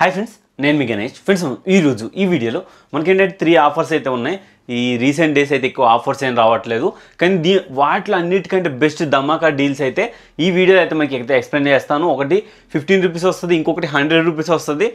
hi friends నేను మీ Ganesh friends ఈరోజు ఈ వీడియోలో మనకి ఏంటంటే త్రీ ఆఫర్స్ అయితే ఉన్నాయి ఈ రీసెంట్ డేస్ అయితే ఎక్కువ ఆఫర్స్ ఏం రావట్లేదు కానీ దీ వాటిలో అన్నిటికంటే బెస్ట్ ధమాకా డీల్స్ అయితే ఈ వీడియోలో అయితే మనకి అయితే ఎక్స్ప్లెయిన్ చేస్తాను ఒకటి ఫిఫ్టీన్ రూపీస్ వస్తుంది ఇంకొకటి హండ్రెడ్ రూపీస్ వస్తుంది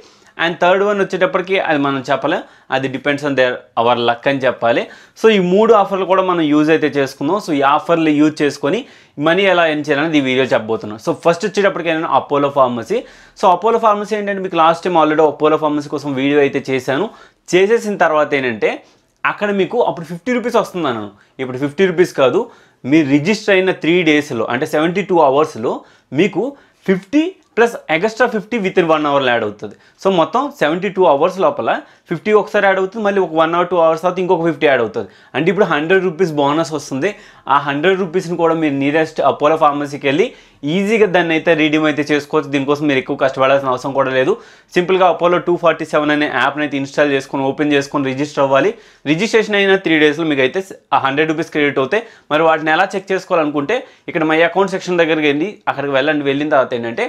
అండ్ థర్డ్ వన్ వచ్చేటప్పటికి అది మనం చెప్పలేం అది depends on their our luck అని చెప్పాలి సో ఈ మూడు ఆఫర్లు కూడా మనం యూజ్ అయితే చేసుకుందాం సో ఈ ఆఫర్లు యూజ్ చేసుకొని మనీ ఎలా ఏం చేయాలనేది ఈ వీడియో చెప్పబోతున్నాం సో ఫస్ట్ వచ్చేటప్పటికి ఏంటంటే Apollo pharmacy so Apollo pharmacy ఏంటంటే మీకు last time already Apollo pharmacy కోసం వీడియో అయితే చేశాను చేసేసిన తర్వాత ఏంటంటే అక్కడ మీకు అప్పుడు ఫిఫ్టీ రూపీస్ వస్తుంది అన్నాను ఇప్పుడు ఫిఫ్టీ రూపీస్ కాదు మీరు రిజిస్టర్ అయిన త్రీ డేస్లో అంటే సెవెంటీ టూ అవర్స్లో మీకు fifty plus extra fifty within one అవర్లో యాడ్ అవుతుంది సో మొత్తం సెవెంటీ టూ అవర్స్ లోపల ఫిఫ్టీ ఒకసారి యాడ్ అవుతుంది మళ్ళీ ఒక వన్ అవర్ టూ అవర్స్ తర్వాత ఇంకొక ఫిఫ్టీ యాడ్ అవుతుంది అంటే ఇప్పుడు హండ్రెడ్ రూపీస్ బోనస్ వస్తుంది ఆ హండ్రెడ్ రూపీస్ని కూడా మీరు నియరెస్ట్ అపోలో ఫార్మసీకి వెళ్ళి ఈజీగా దాన్ని అయితే రీడీమ్ అయితే చేసుకోవచ్చు దీనికోసం మీరు ఎక్కువ కష్టపడాల్సిన అవసరం కూడా లేదు సింపుల్గా అపోలో టూ ఫార్టీ సెవెన్ అనే యాప్ని అయితే ఇన్స్టాల్ చేసుకొని ఓపెన్ చేసుకొని రిజిస్టర్ అవ్వాలి రిజిస్ట్రేషన్ అయిన త్రీ డేస్లో మీకు అయితే ఆ హండ్రెడ్ రూపీస్ క్రెడిట్ అవుతాయి మరి వాటిని ఎలా చెక్ చేసుకోవాలనుకుంటే ఇక్కడ మై అకౌంట్ సెక్షన్ దగ్గరికి వెళ్ళి అక్కడికి వెళ్ళండి వెళ్ళిన తర్వాత ఏంటంటే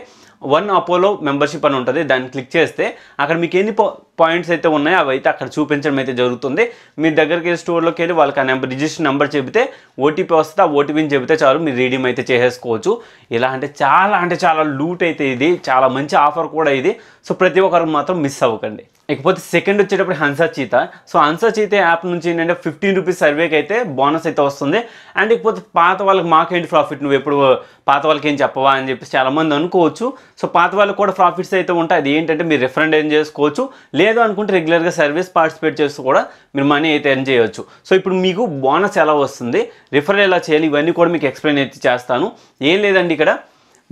వన్ అపోలో మెంబర్షిప్ అని ఉంటుంది దాన్ని క్లిక్ చేస్తే అక్కడ మీకు ఎన్ని పాయింట్స్ అయితే ఉన్నాయో అవి అయితే అక్కడ చూపించడం అయితే జరుగుతుంది మీ దగ్గరికి స్టోర్లోకి వెళ్ళి వాళ్ళకి ఆ నెంబర్ రిజిస్టర్ నెంబర్ చెబితే ఓటీపీ వస్తే ఆ ఓటీపీని చెబితే చాలు మీరు రీడీమ్ అయితే చేసేసుకోవచ్చు ఇలా అంటే చాలా అంటే చాలా లూట్ అయితే ఇది చాలా మంచి ఆఫర్ కూడా ఇది సో ప్రతి ఒక్కరు మాత్రం మిస్ అవ్వకండి ఇకపోతే సెకండ్ వచ్చేటప్పుడు హన్సా చీత సో హన్సా చీత యాప్ నుంచి ఏంటంటే ఫిఫ్టీన్ రూపీస్ సర్వేకి అయితే బోనస్ అయితే వస్తుంది అండ్ ఇకపోతే పాత వాళ్ళకి మాకేంటి ప్రాఫిట్ నువ్వు ఎప్పుడు uh, పాత వాళ్ళకి ఏం చెప్పవా అని చెప్పేసి చాలామంది అనుకోవచ్చు సో పాత వాళ్ళకి కూడా ప్రాఫిట్స్ అయితే ఉంటాయి అది ఏంటంటే మీరు రిఫరెండ్ ఏం చేసుకోవచ్చు లేదు అనుకుంటే రెగ్యులర్గా సర్వీస్ పార్టిసిపేట్ చేస్తూ కూడా మీరు మనీ అయితే ఎర్న్ చేయవచ్చు సో ఇప్పుడు మీకు బోనస్ ఎలా వస్తుంది రిఫర్ ఎలా చేయాలి ఇవన్నీ కూడా మీకు ఎక్స్ప్లెయిన్ అయితే చేస్తాను ఏం లేదండి ఇక్కడ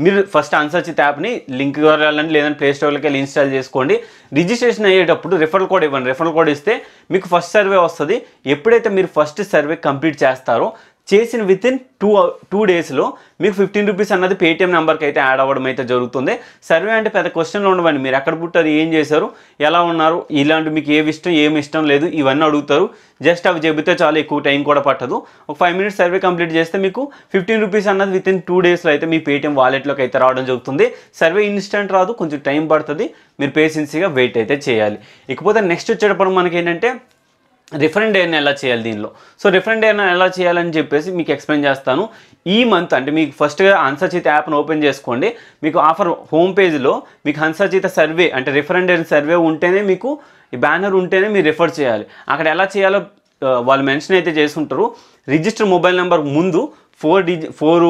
మీరు ఫస్ట్ ఆన్సర్ చిత్ యాప్ని లింక్ వెళ్ళాలని లేదని లేదంటే ప్లే స్టోర్లోకి వెళ్ళి ఇన్స్టాల్ చేసుకోండి రిజిస్ట్రేషన్ అయ్యేటప్పుడు రిఫరల్ కోడ్ ఇవ్వండి రిఫరల్ కోడ్ ఇస్తే మీకు ఫస్ట్ సర్వే వస్తుంది ఎప్పుడైతే మీరు ఫస్ట్ సర్వే కంప్లీట్ చేస్తారో చేసిన విత్ ఇన్ టూ టూ డేస్లో మీకు ఫిఫ్టీన్ రూపీస్ అన్నది పేటీఎం నెంబర్కి అయితే యాడ్ అవ్వడం అయితే జరుగుతుంది సర్వే అంటే పెద్ద క్వశ్చన్లు ఉండవండి మీరు ఎక్కడ పుట్టారు ఏం చేశారు ఎలా ఉన్నారు ఇలాంటి మీకు ఏమి ఇష్టం ఏమి ఇష్టం లేదు ఇవన్నీ అడుగుతారు జస్ట్ అవి చెబితే చాలా ఎక్కువ టైం కూడా పట్టదు ఒక ఫైవ్ మినిట్స్ సర్వే కంప్లీట్ చేస్తే మీకు ఫిఫ్టీన్ రూపీస్ అన్నది విత్ ఇన్ టూ డేస్లో అయితే మీ పేటీఎం వాలెట్లోకి అయితే రావడం జరుగుతుంది సర్వే ఇన్స్టెంట్ రాదు కొంచెం టైం పడుతుంది మీరు పేషెన్సీగా వెయిట్ అయితే చేయాలి ఇకపోతే నెక్స్ట్ వచ్చేటప్పుడు మనకి ఏంటంటే రిఫరెండ్ డేని ఎలా చేయాలి దీనిలో సో రిఫరెండ్ డేని ఎలా చేయాలని చెప్పేసి మీకు ఎక్స్ప్లెయిన్ చేస్తాను ఈ మంత్ అంటే మీకు ఫస్ట్గా హన్సచిత యాప్ను ఓపెన్ చేసుకోండి మీకు ఆఫర్ హోమ్ పేజ్లో మీకు హన్సచిత సర్వే అంటే రిఫరెండ్ డే సర్వే ఉంటేనే మీకు ఈ బ్యానర్ ఉంటేనే మీరు రిఫర్ చేయాలి అక్కడ ఎలా చేయాలో వాళ్ళు మెన్షన్ అయితే చేసుకుంటారు రిజిస్టర్ మొబైల్ నెంబర్ ముందు ఫోర్ డిజి ఫోర్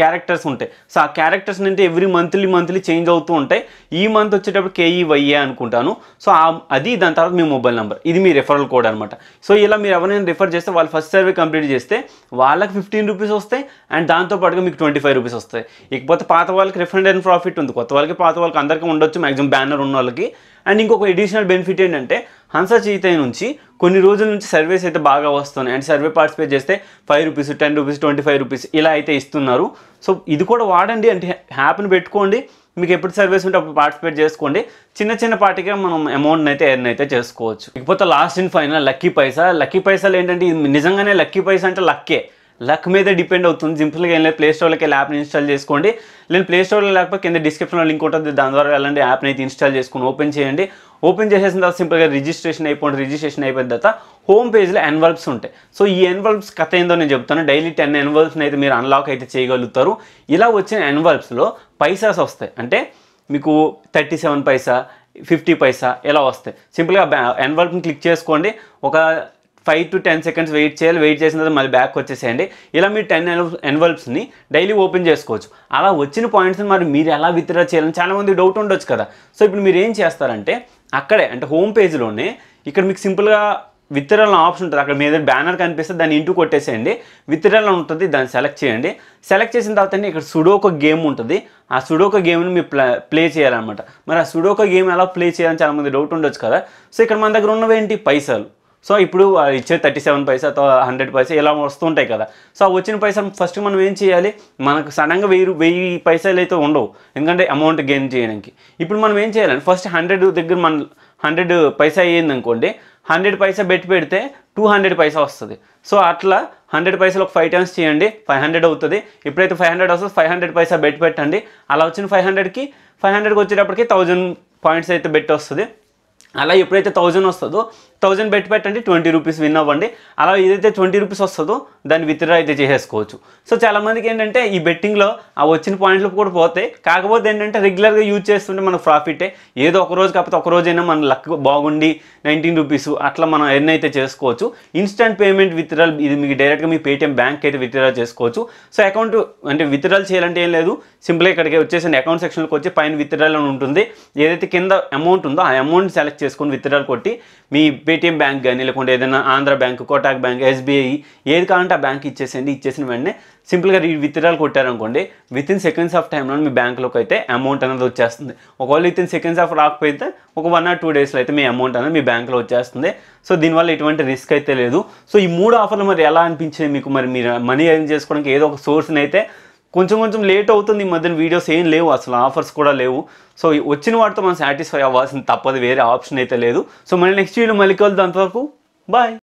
క్యారెక్టర్స్ ఉంటాయి సో ఆ క్యారెక్టర్స్ అంటే ఎవ్రీ మంత్లీ మంత్లీ చేంజ్ అవుతూ ఉంటాయి ఈ మంత్ వచ్చేటప్పుడు కేఈవైఏ అనుకుంటాను సో అది దాని తర్వాత మీ మొబైల్ నెంబర్ ఇది మీ రెఫరల్ కోడ్ అనమాట సో ఇలా మీరు ఎవరైనా రిఫర్ చేస్తే వాళ్ళు ఫస్ట్ సర్వే కంప్లీట్ చేస్తే వాళ్ళకి ఫిఫ్టీన్ రూపీస్ వస్తాయి అండ్ దాంతోపాటుగా మీకు ట్వంటీ ఫైవ్ రూపీస్ వస్తాయి ఇకపోతే పాత వాళ్ళకి రిఫండ్ అండ్ ప్రాఫిట్ ఉంది కొత్త వాళ్ళకి పాత వాళ్ళకి అందరికీ ఉండొచ్చు మ్యాక్సిమం బ్యానర్ ఉన్న వాళ్ళకి అండ్ ఇంకొక ఎడిషనల్ బెనిఫిట్ ఏంటంటే హంస చీతే నుంచి కొన్ని రోజుల నుంచి సర్వేస్ అయితే బాగా వస్తున్నాయి అండ్ సర్వే పార్టిసిపేట్ చేస్తే five rupees ten rupees twenty five rupees ఇలా అయితే ఇస్తున్నారు సో ఇది కూడా వాడండి అంటే హ్యాప్ని పెట్టుకోండి మీకు ఎప్పుడు సర్వీస్ ఉంటే అప్పుడు పార్టిసిపేట్ చేసుకోండి చిన్న చిన్న పాటిగా మనం అమౌంట్ని అయితే ఎర్న్ అయితే చేసుకోవచ్చు ఇకపోతే last in final lucky paisa lucky పైసలు ఏంటంటే నిజంగానే లక్కీ పైసా అంటే లక్కే లక్ మీద డిపెండ్ అవుతుంది సింపుల్గా ఏం లేదు ప్లే వెళ్ళి యాప్ని ఇన్స్టాల్ చేసుకోండి లేదు ప్లే స్టోర్లో లేకపోతే కింద డిస్క్రిప్షన్లో లింక్ ఉంటుంది దాని ద్వారా వెళ్ళండి యాప్ని అయితే ఇన్స్టాల్ చేసుకుని ఓపెన్ చేయండి ఓపెన్ చేసేసిన తర్వాత సింపుల్గా రిజిస్ట్రేషన్ అయిపోయింది రిజిస్ట్రేషన్ అయిపోయిన తర్వాత హోమ్ పేజ్లో ఎన్వల్ప్స్ ఉంటాయి సో ఈ ఎన్వల్ప్స్ కథ ఏందో నేను చెప్తాను డైలీ టెన్ ఎన్వల్ప్స్ని అయితే మీరు అన్లాక్ అయితే చేయగలుగుతారు ఇలా వచ్చిన ఎన్వల్ప్స్లో పైసాస్ వస్తాయి అంటే మీకు thirty seven paisa fifty paisa ఇలా వస్తాయి సింపుల్గా ఎన్వల్ప్ని క్లిక్ చేసుకోండి ఒక five to ten seconds wait చేయాలి వెయిట్ చేసిన తర్వాత మళ్ళీ బ్యాక్ వచ్చేసేయండి ఇలా మీరు టెన్ ఎన్వల్ప్స్ని డైలీ ఓపెన్ చేసుకోవచ్చు అలా వచ్చిన పాయింట్స్ని మరి మీరు ఎలా విత్డ్రా చేయాలని చాలామంది డౌట్ ఉండొచ్చు కదా సో ఇప్పుడు మీరు ఏం చేస్తారంటే అక్కడే అంటే హోమ్ పేజ్లోనే ఇక్కడ మీకు సింపుల్గా విత్డ్రాల్ ఆప్షన్ ఉంటుంది అక్కడ మీద బ్యానర్ కనిపిస్తే దాన్ని ఇంటూ కొట్టేసేయండి విత్డ్రాల్ ఉంటుంది దాన్ని సెలెక్ట్ చేయండి సెలెక్ట్ చేసిన తర్వాత ఇక్కడ ఒక గేమ్ ఉంటుంది ఆ ఒక గేమ్ని మీరు ప్లే చేయాలన్నమాట మరి ఆ ఒక గేమ్ ఎలా ప్లే చేయాలని చాలామంది డౌట్ ఉండొచ్చు కదా సో ఇక్కడ మన దగ్గర ఉన్నవేంటి పైసలు సో ఇప్పుడు ఇచ్చే thirty seven paisa hundred paisa ఇలా వస్తుంటాయి కదా సో వచ్చిన పైసలు ఫస్ట్ మనం ఏం చేయాలి మనకు సడన్గా వెయ్యి వెయ్యి పైసలు అయితే ఉండవు ఎందుకంటే అమౌంట్ గెయిన్ చేయడానికి ఇప్పుడు మనం ఏం చేయాలంటే ఫస్ట్ హండ్రెడ్ దగ్గర మన హండ్రెడ్ పైసా అయ్యింది అనుకోండి హండ్రెడ్ పైసా బెట్టి పెడితే టూ హండ్రెడ్ పైసా వస్తుంది సో అట్లా హండ్రెడ్ పైసలు ఒక ఫైవ్ టైమ్స్ చేయండి ఫైవ్ హండ్రెడ్ అవుతుంది ఎప్పుడైతే ఫైవ్ హండ్రెడ్ వస్తుంది ఫైవ్ హండ్రెడ్ పైసా బెట్టి పెట్టండి అలా వచ్చిన ఫైవ్ హండ్రెడ్కి ఫైవ్ హండ్రెడ్కి వచ్చేటప్పటికి థౌజండ్ పాయింట్స్ అయితే బెట్ వస్తుంది అలా ఎప్పుడైతే థౌజండ్ వస్తుందో థౌజండ్ బెట్ పెట్టండి ట్వంటీ రూపీస్ విన్ అవ్వండి అలా ఏదైతే ట్వంటీ రూపీస్ వస్తుందో దాన్ని విత్డ్రా అయితే చేసేసుకోవచ్చు సో చాలామందికి ఏంటంటే ఈ బెట్టింగ్లో ఆ వచ్చిన పాయింట్లు కూడా పోతాయి కాకపోతే ఏంటంటే రెగ్యులర్గా యూజ్ చేస్తుంటే మన ప్రాఫిటే ఏదో ఒక రోజు కాకపోతే ఒక రోజైనా మన లక్ బాగుండి నైన్టీన్ రూపీస్ అట్లా మనం ఎర్న్ అయితే చేసుకోవచ్చు ఇన్స్టెంట్ పేమెంట్ విత్డ్రాల్ ఇది మీకు డైరెక్ట్గా మీ పేటిఎం బ్యాంక్ అయితే విత్డ్రా చేసుకోవచ్చు సో అకౌంట్ అంటే విత్డ్రాల్ చేయాలంటే ఏం లేదు సింపుల్గా ఇక్కడికి వచ్చేసి అకౌంట్ సెక్షన్లోకి వచ్చి పైన విత్డ్రాల్ అని ఉంటుంది ఏదైతే కింద అమౌంట్ ఉందో ఆ అమౌంట్ సెలెక్ట్ చేసుకొని విత్డ్రాల్ కొట్టి మీ పేటీఎం బ్యాంక్ కానీ లేకుంటే ఏదైనా Andhra bank Kotak bank SBI ఏది కావాలంటే ఆ బ్యాంక్ ఇచ్చేసేయండి ఇచ్చేసిన వెంటనే సింపుల్గా ఈ విత్డ్రాల్ కొట్టారనుకోండి విత్ ఇన్ సెకండ్స్ ఆఫ్ టైంలో మీ బ్యాంక్లోకి అయితే అమౌంట్ అనేది వచ్చేస్తుంది ఒకవేళ విత్ ఇన్ సెకండ్స్ ఆఫ్ రాకపోతే ఒక వన్ ఆర్ టూ డేస్లో అయితే మీ అమౌంట్ అనేది మీ బ్యాంక్లో వచ్చేస్తుంది సో దీనివల్ల ఎటువంటి రిస్క్ అయితే లేదు సో ఈ మూడు ఆఫర్లు మరి ఎలా అనిపించింది మీకు మరి మీరు మనీ అర్న్ చేసుకోవడానికి ఏదో ఒక సోర్స్ని అయితే కొంచెం కొంచెం లేట్ అవుతుంది ఈ మధ్యన వీడియోస్ ఏం లేవు అసలు ఆఫర్స్ కూడా లేవు సో వచ్చిన వాటితో మనం సాటిస్ఫై అవ్వాల్సింది తప్పదు వేరే ఆప్షన్ అయితే లేదు సో మళ్ళీ నెక్స్ట్ వీడియో మళ్ళీ కలుద్దాం అంతవరకు బాయ్